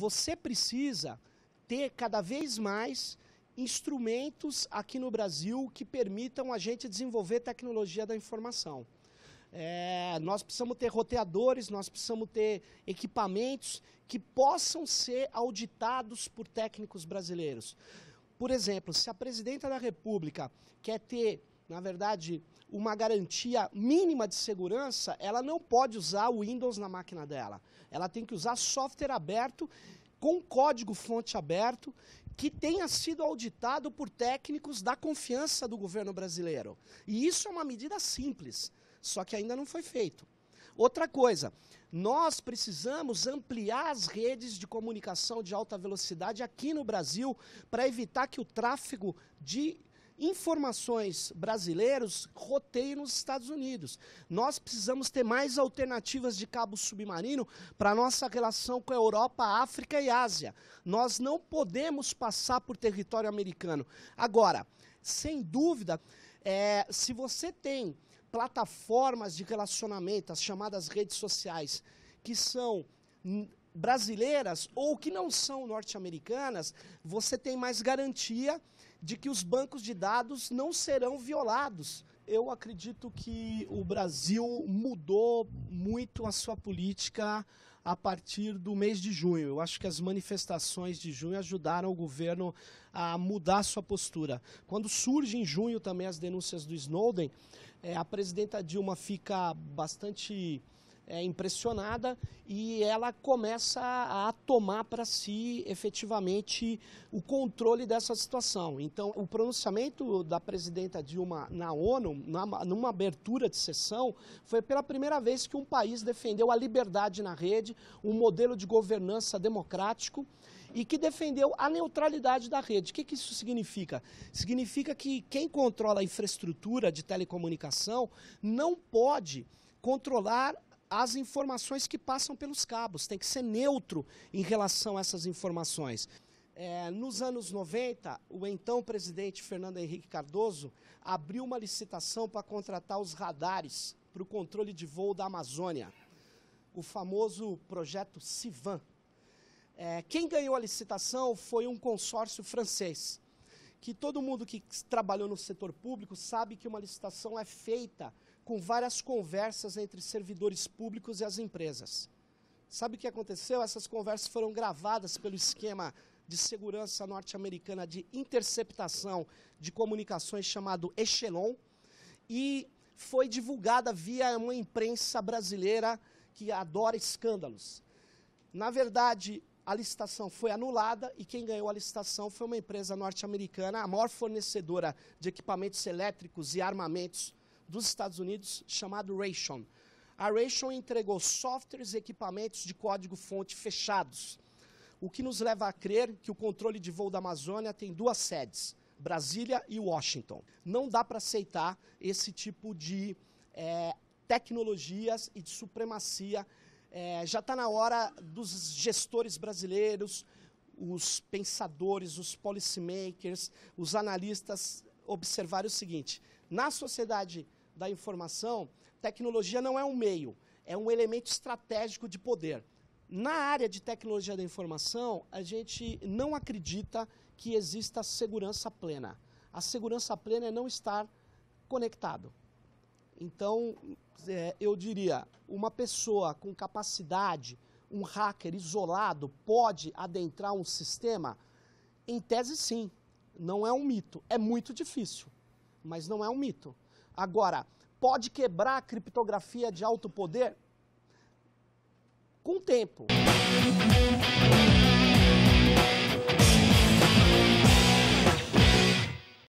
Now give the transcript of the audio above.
você precisa ter cada vez mais instrumentos aqui no Brasil que permitam a gente desenvolver tecnologia da informação. É, nós precisamos ter roteadores, nós precisamos ter equipamentos que possam ser auditados por técnicos brasileiros. Por exemplo, se a presidenta da República quer ter na verdade, uma garantia mínima de segurança, ela não pode usar o Windows na máquina dela. Ela tem que usar software aberto, com código fonte aberto, que tenha sido auditado por técnicos da confiança do governo brasileiro. E isso é uma medida simples, só que ainda não foi feito. Outra coisa, nós precisamos ampliar as redes de comunicação de alta velocidade aqui no Brasil para evitar que o tráfego de informações brasileiros roteiam nos Estados Unidos. Nós precisamos ter mais alternativas de cabo submarino para a nossa relação com a Europa, África e Ásia. Nós não podemos passar por território americano. Agora, sem dúvida, é, se você tem plataformas de relacionamento, as chamadas redes sociais, que são brasileiras ou que não são norte-americanas, você tem mais garantia de que os bancos de dados não serão violados. Eu acredito que o Brasil mudou muito a sua política a partir do mês de junho. Eu acho que as manifestações de junho ajudaram o governo a mudar sua postura. Quando surgem em junho também as denúncias do Snowden, eh, a presidenta Dilma fica bastante é, impressionada e ela começa a tomar para si efetivamente o controle dessa situação. Então, o pronunciamento da presidenta Dilma na ONU, na, numa abertura de sessão, foi pela primeira vez que um país defendeu a liberdade na rede, um modelo de governança democrático e que defendeu a neutralidade da rede. O que, que, isso significa? Significa que quem controla a infraestrutura de telecomunicação não pode controlar as informações que passam pelos cabos, tem que ser neutro em relação a essas informações. É, nos anos 90, o então presidente Fernando Henrique Cardoso abriu uma licitação para contratar os radares para o controle de voo da Amazônia, o famoso projeto CIVAN. É, quem ganhou a licitação foi um consórcio francês, que todo mundo que trabalhou no setor público sabe que uma licitação é feita com várias conversas entre servidores públicos e as empresas. Sabe o que aconteceu? Essas conversas foram gravadas pelo esquema de segurança norte-americana de interceptação de comunicações chamado Echelon e foi divulgada via uma imprensa brasileira que adora escândalos. Na verdade, a licitação foi anulada e quem ganhou a licitação foi uma empresa norte-americana, a maior fornecedora de equipamentos elétricos e armamentos dos Estados Unidos chamado Raytheon. A Raytheon entregou softwares e equipamentos de código-fonte fechados, o que nos leva a crer que o controle de voo da Amazônia tem duas sedes, Brasília e Washington. Não dá para aceitar esse tipo de é, tecnologias e de supremacia. É, já está na hora dos gestores brasileiros, os pensadores, os policymakers, os analistas observarem o seguinte: na sociedade da informação, tecnologia não é um meio, é um elemento estratégico de poder. Na área de tecnologia da informação, a gente não acredita que exista segurança plena. A segurança plena é não estar conectado. Então, é, eu diria, uma pessoa com capacidade, um hacker isolado, pode adentrar um sistema? Em tese, sim. Não é um mito. É muito difícil, mas não é um mito. Agora, pode quebrar a criptografia de alto poder? Com o tempo.